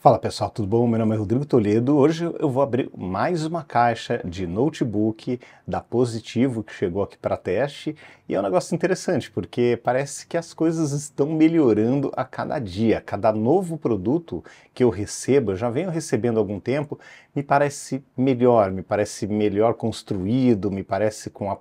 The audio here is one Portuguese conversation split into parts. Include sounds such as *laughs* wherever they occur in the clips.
Fala pessoal, tudo bom? Meu nome é Rodrigo Toledo. Hoje eu vou abrir mais uma caixa de notebook da Positivo que chegou aqui para teste e é um negócio interessante porque parece que as coisas estão melhorando a cada dia. Cada novo produto que eu receba, eu já venho recebendo há algum tempo, me parece melhor, me parece melhor construído, me parece com a,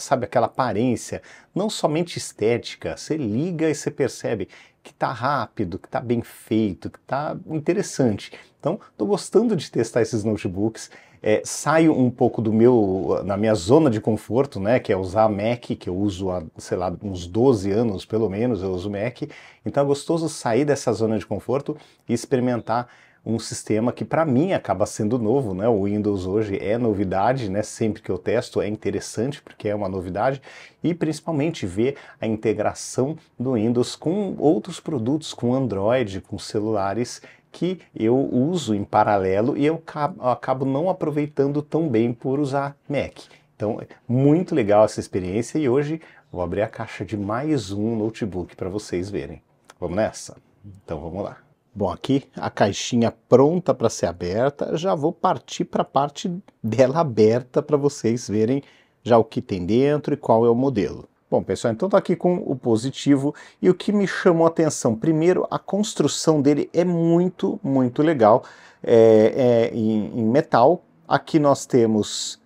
sabe aquela aparência, não somente estética. Você liga e você percebe, que está rápido, que está bem feito, que está interessante. Então, estou gostando de testar esses notebooks. É, saio um pouco do meu, na minha zona de conforto, né, que é usar Mac, que eu uso há, sei lá, uns 12 anos pelo menos, eu uso Mac. Então é gostoso sair dessa zona de conforto e experimentar um sistema que para mim acaba sendo novo, né? O Windows hoje é novidade, né? Sempre que eu testo é interessante porque é uma novidade e principalmente ver a integração do Windows com outros produtos, com Android, com celulares que eu uso em paralelo e eu acabo não aproveitando tão bem por usar Mac. Então, muito legal essa experiência e hoje vou abrir a caixa de mais um notebook para vocês verem. Vamos nessa? Então, vamos lá. Bom, aqui a caixinha pronta para ser aberta, já vou partir para a parte dela aberta para vocês verem já o que tem dentro e qual é o modelo. Bom, pessoal, então estou aqui com o positivo e o que me chamou a atenção, primeiro, a construção dele é muito, muito legal, é, é em, em metal. Aqui nós temos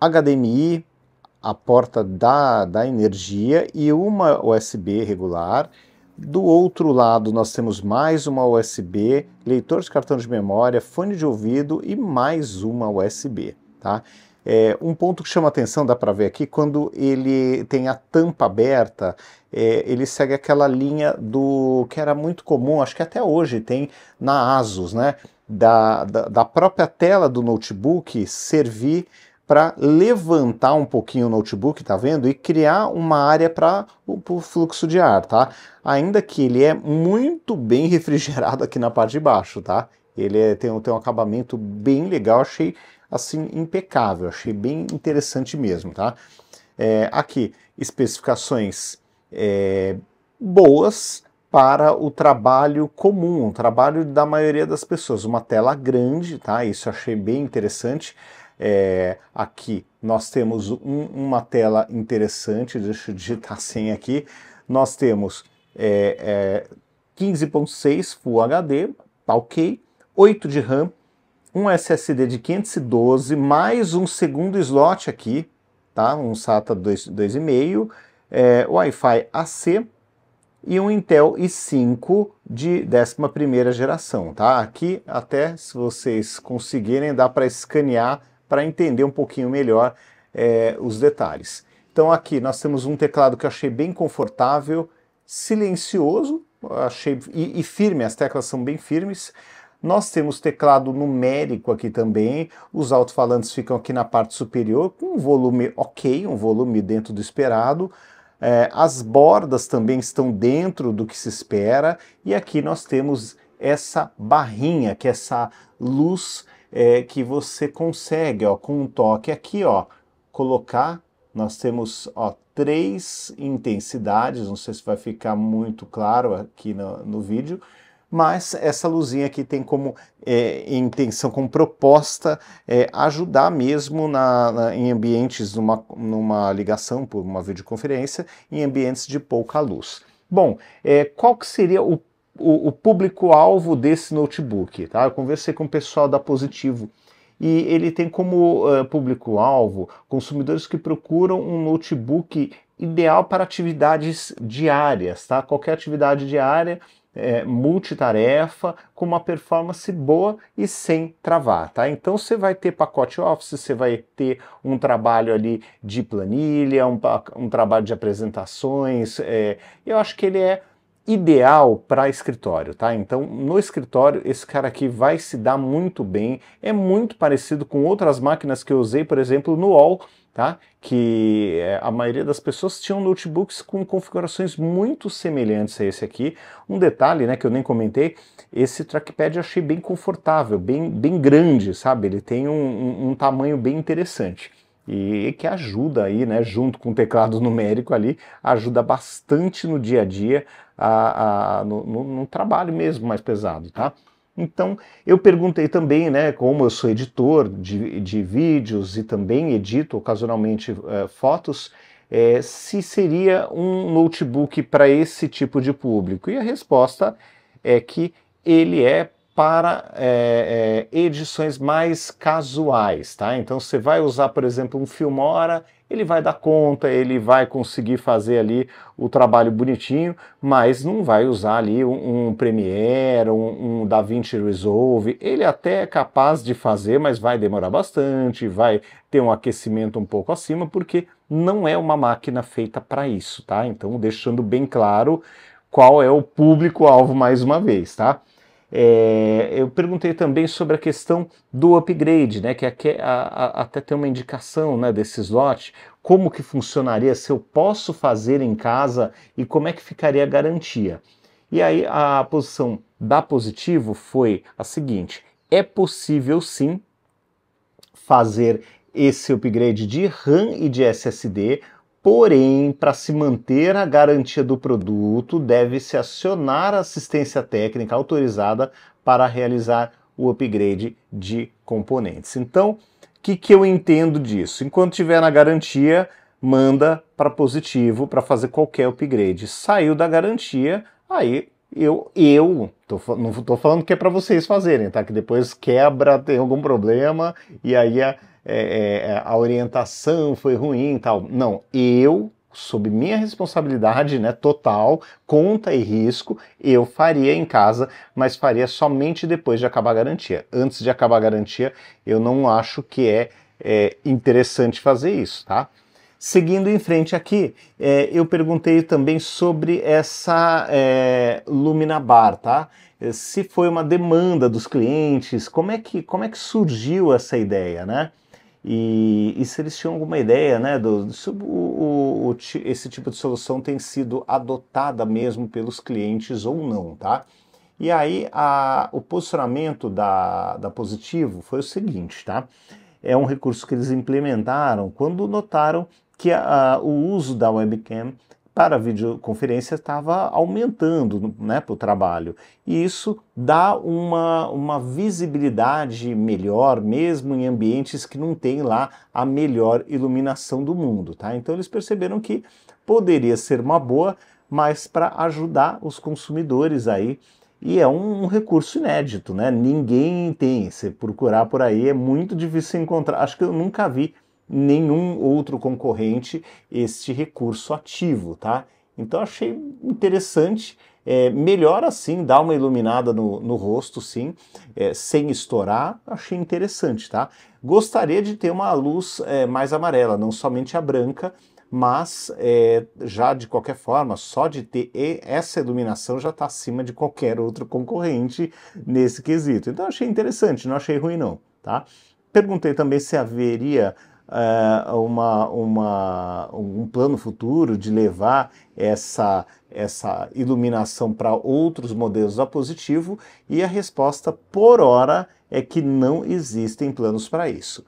HDMI, a porta da, da energia e uma USB regular do outro lado, nós temos mais uma USB, leitor de cartão de memória, fone de ouvido e mais uma USB, tá? É, um ponto que chama atenção, dá para ver aqui, quando ele tem a tampa aberta, é, ele segue aquela linha do que era muito comum, acho que até hoje tem na ASUS, né? Da, da, da própria tela do notebook servir para levantar um pouquinho o notebook, tá vendo? E criar uma área para o fluxo de ar, tá? Ainda que ele é muito bem *laughs* refrigerado aqui na parte de baixo, tá? Ele é, tem, tem um acabamento bem legal, achei assim impecável, achei bem interessante mesmo, tá? É, aqui, especificações é, boas para o trabalho comum, o trabalho da maioria das pessoas. Uma tela grande, tá? Isso achei bem interessante. É, aqui nós temos um, uma tela interessante, deixa eu digitar a senha aqui. Nós temos é, 15.6 é, Full HD, tá ok, 8 de RAM, um SSD de 512, mais um segundo slot aqui, tá? um SATA 2.5, é, Wi-Fi AC e um Intel i5 de 11 geração, tá? Aqui até, se vocês conseguirem, dá para escanear para entender um pouquinho melhor é, os detalhes. Então aqui nós temos um teclado que eu achei bem confortável, silencioso, achei e, e firme, as teclas são bem firmes. Nós temos teclado numérico aqui também, os alto-falantes ficam aqui na parte superior, com um volume ok, um volume dentro do esperado. É, as bordas também estão dentro do que se espera, e aqui nós temos essa barrinha, que é essa luz é, que você consegue, ó, com um toque aqui, ó, colocar. Nós temos, ó, três intensidades, não sei se vai ficar muito claro aqui no, no vídeo, mas essa luzinha aqui tem como é, intenção, como proposta, é, ajudar mesmo na, na, em ambientes, numa, numa ligação por uma videoconferência, em ambientes de pouca luz. Bom, é, qual que seria o o, o público-alvo desse notebook. Tá? Eu conversei com o pessoal da Positivo e ele tem como uh, público-alvo consumidores que procuram um notebook ideal para atividades diárias, tá? Qualquer atividade diária, é, multitarefa, com uma performance boa e sem travar, tá? Então você vai ter pacote Office, você vai ter um trabalho ali de planilha, um, um trabalho de apresentações. É, eu acho que ele é ideal para escritório, tá? Então, no escritório, esse cara aqui vai se dar muito bem. É muito parecido com outras máquinas que eu usei, por exemplo, no UOL, tá? Que eh, a maioria das pessoas tinham notebooks com configurações muito semelhantes a esse aqui. Um detalhe, né, que eu nem comentei, esse trackpad eu achei bem confortável, bem, bem grande, sabe? Ele tem um, um, um tamanho bem interessante e que ajuda aí, né, junto com o teclado numérico ali, ajuda bastante no dia a dia, a, a no, no, no, trabalho mesmo mais pesado, tá? Então, eu perguntei também, né, como eu sou editor de, de vídeos e também edito ocasionalmente é, fotos, é, se seria um notebook para esse tipo de público. E a resposta é que ele é para é, é, edições mais casuais, tá? Então você vai usar, por exemplo, um Filmora, ele vai dar conta, ele vai conseguir fazer ali o trabalho bonitinho, mas não vai usar ali um, um Premiere, um, um DaVinci Resolve. Ele até é capaz de fazer, mas vai demorar bastante, vai ter um aquecimento um pouco acima, porque não é uma máquina feita para isso, tá? Então deixando bem claro qual é o público-alvo mais uma vez, tá? É, eu perguntei também sobre a questão do upgrade, né, que aqui, é a, a, até tem uma indicação né, desse slot, como que funcionaria, se eu posso fazer em casa e como é que ficaria a garantia. E aí a posição da positivo foi a seguinte: é possível sim fazer esse upgrade de RAM e de SSD Porém, para se manter a garantia do produto, deve-se acionar a assistência técnica autorizada para realizar o upgrade de componentes. Então, o que, que eu entendo disso? Enquanto estiver na garantia, manda para positivo para fazer qualquer upgrade. Saiu da garantia, aí eu, eu tô, não estou falando que é para vocês fazerem, tá? Que depois quebra, tem algum problema e aí a, é, é, é, a orientação foi ruim e tal. Não, eu, sob minha responsabilidade né, total, conta e risco, eu faria em casa, mas faria somente depois de acabar a garantia. Antes de acabar a garantia, eu não acho que é, é interessante fazer isso, tá? Seguindo em frente aqui, é, eu perguntei também sobre essa é, Luminabar, tá? É, se foi uma demanda dos clientes, como é que, como é que surgiu essa ideia, né? E, e, se eles tinham alguma ideia né, do, se esse tipo de solução tem sido adotada mesmo pelos clientes ou não, tá? E aí a, o posicionamento da, da Positivo foi o seguinte, tá? É um recurso que eles implementaram quando notaram que a, a, o uso da webcam para a videoconferência estava aumentando né, para o trabalho. E isso dá uma, uma visibilidade melhor, mesmo em ambientes que não tem lá a melhor iluminação do mundo. Tá? Então eles perceberam que poderia ser uma boa, mas para ajudar os consumidores aí. E é um, um, recurso inédito, né? Ninguém tem. Se procurar por aí é muito difícil encontrar. Acho que eu nunca vi nenhum outro concorrente este recurso ativo, tá? Então achei interessante, é, melhor assim, dar uma iluminada no, no rosto, sim, é, sem estourar, achei interessante, tá? Gostaria de ter uma luz é, mais amarela, não somente a branca, mas é, já de qualquer forma, só de ter essa iluminação já está acima de qualquer outro concorrente nesse quesito. Então achei interessante, não achei ruim não, tá? Perguntei também se haveria eh, uma, uma, um plano futuro de levar essa, essa iluminação para outros modelos positivo e a resposta, por hora, é que não existem planos para isso.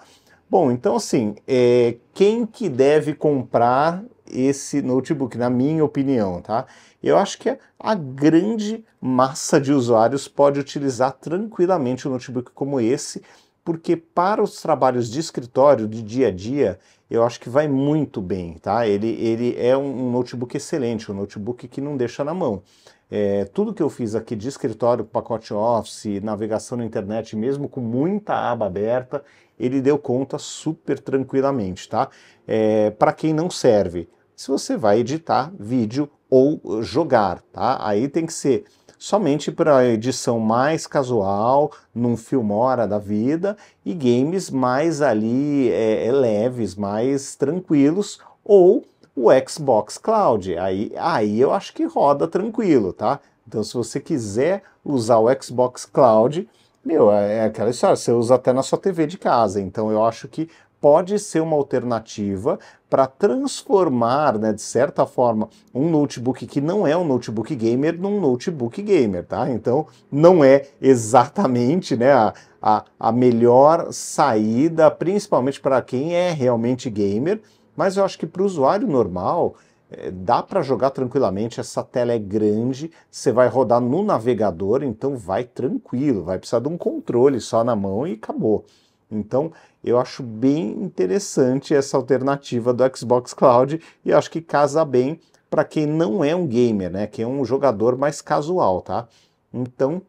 Bom, então assim, é, quem que deve comprar esse notebook, na minha opinião, tá? Eu acho que a grande massa de usuários pode utilizar tranquilamente um notebook como esse, porque para os trabalhos de escritório, de dia a dia, eu acho que vai muito bem, tá? Ele, ele é um notebook excelente, um notebook que não deixa na mão. É, tudo que eu fiz aqui de escritório, pacote Office, navegação na internet, mesmo com muita aba aberta, ele deu conta super tranquilamente, tá? É, Para quem não serve, se você vai editar vídeo ou jogar, tá? Aí tem que ser somente para edição mais casual, num filmora da vida, e games mais ali é, é, leves, mais tranquilos, ou o Xbox Cloud. Aí, aí eu acho que roda tranquilo, tá? Então, se você quiser usar o Xbox Cloud, meu, é, é aquela história, você usa até na sua TV de casa, então eu acho que pode ser uma alternativa para transformar, né, de certa forma, um notebook que não é um notebook gamer num notebook gamer, tá? Então, não é exatamente, né, a, a, a melhor saída, principalmente para quem é realmente gamer, mas eu acho que para o usuário normal, é, dá para jogar tranquilamente, essa tela é grande, você vai rodar no navegador, então vai tranquilo, vai precisar de um controle só na mão e acabou. Então, eu acho bem interessante essa alternativa do Xbox Cloud e acho que casa bem para quem não é um gamer, né? Quem é um jogador mais casual, tá? Então,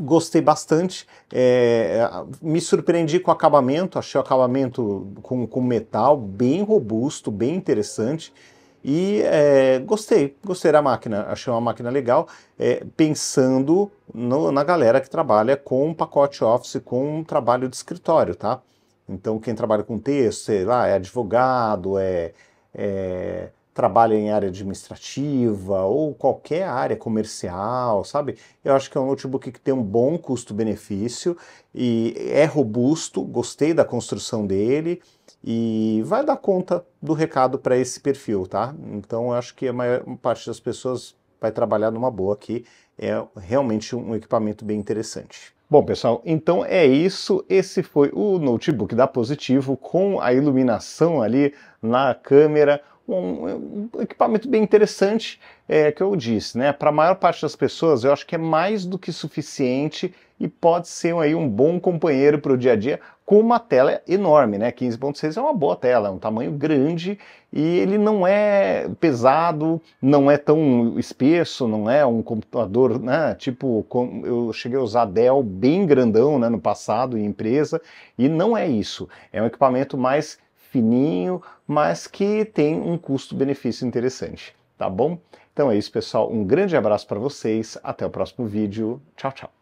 gostei bastante. É, me surpreendi com o acabamento, achei o acabamento com, com metal bem robusto, bem interessante. E é, gostei, gostei da máquina, achei uma máquina legal, é, pensando no, na galera que trabalha com pacote Office, com um trabalho de escritório, tá? Então, quem trabalha com texto, sei lá, é advogado, é, é trabalha em área administrativa ou qualquer área comercial, sabe? Eu acho que é um notebook que tem um bom custo-benefício e é robusto, gostei da construção dele e vai dar conta do recado para esse perfil, tá? Então eu acho que a maior parte das pessoas vai trabalhar numa boa aqui, é realmente um equipamento bem interessante. Bom, pessoal, então é isso. Esse foi o notebook da Positivo com a iluminação ali na câmera, um, é um equipamento bem interessante, é, que eu disse, né? Para a maior parte das pessoas, eu acho que é mais do que suficiente e pode ser aí um bom companheiro para o dia a dia com uma tela enorme, né? 15.6 é uma boa tela, é um tamanho grande e ele não é pesado, não é tão espesso, não é um computador, né? Tipo, eu cheguei a usar Dell bem grandão, né? No passado em empresa e não é isso. É um equipamento mais fininho, mas que tem um custo-benefício interessante, tá bom? Então é isso, pessoal. Um grande abraço para vocês. Até o próximo vídeo. Tchau, tchau.